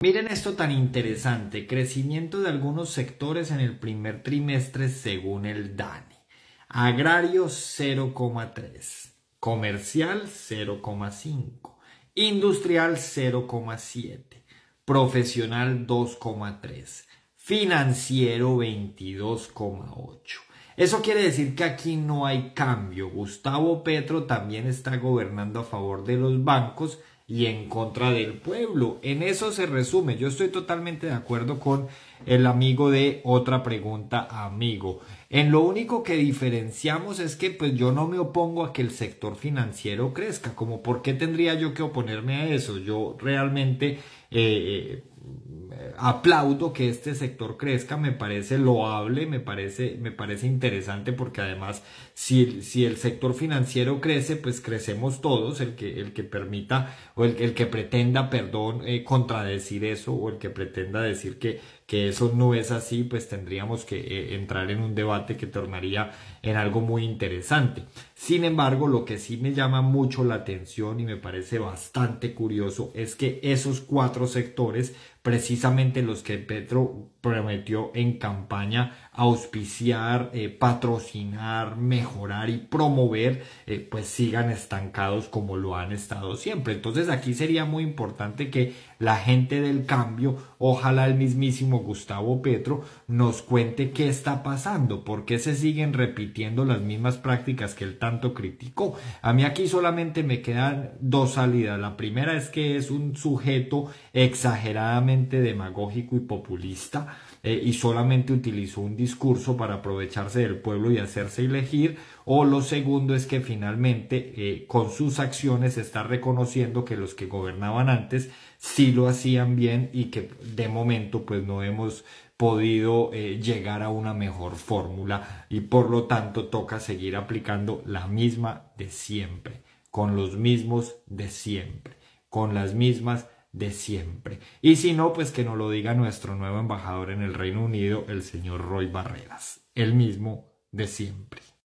Miren esto tan interesante, crecimiento de algunos sectores en el primer trimestre según el DANE. Agrario 0,3, comercial 0,5, industrial 0,7, profesional 2,3, financiero 22,8. Eso quiere decir que aquí no hay cambio. Gustavo Petro también está gobernando a favor de los bancos y en contra del pueblo. En eso se resume. Yo estoy totalmente de acuerdo con el amigo de otra pregunta, amigo. En lo único que diferenciamos es que pues yo no me opongo a que el sector financiero crezca, como por qué tendría yo que oponerme a eso. Yo realmente eh, eh, aplaudo que este sector crezca, me parece loable, me parece, me parece interesante porque además si, si el sector financiero crece, pues crecemos todos, el que, el que permita o el, que pretenda, perdón, eh, contradecir eso o el que pretenda decir que, que eso no es así, pues tendríamos que eh, entrar en un debate que tornaría en algo muy interesante. Sin embargo, lo que sí me llama mucho la atención y me parece bastante curioso es que esos cuatro sectores, precisamente los que Petro prometió en campaña auspiciar, eh, patrocinar, mejorar y promover, eh, pues sigan estancados como lo han estado siempre. Entonces aquí sería muy importante que la gente del cambio, ojalá el mismísimo Gustavo Petro nos cuente qué está pasando, por qué se siguen repitiendo las mismas prácticas que él tanto criticó. A mí aquí solamente me quedan dos salidas. La primera es que es un sujeto exageradamente demagógico y populista eh, y solamente utilizó un discurso para aprovecharse del pueblo y hacerse elegir. O lo segundo es que finalmente eh, con sus acciones está reconociendo que los que gobernaban antes sí lo hacían bien y que de momento pues no hemos podido eh, llegar a una mejor fórmula y por lo tanto toca seguir aplicando la misma de siempre, con los mismos de siempre, con las mismas de siempre. Y si no, pues que nos lo diga nuestro nuevo embajador en el Reino Unido, el señor Roy Barreras, el mismo de siempre.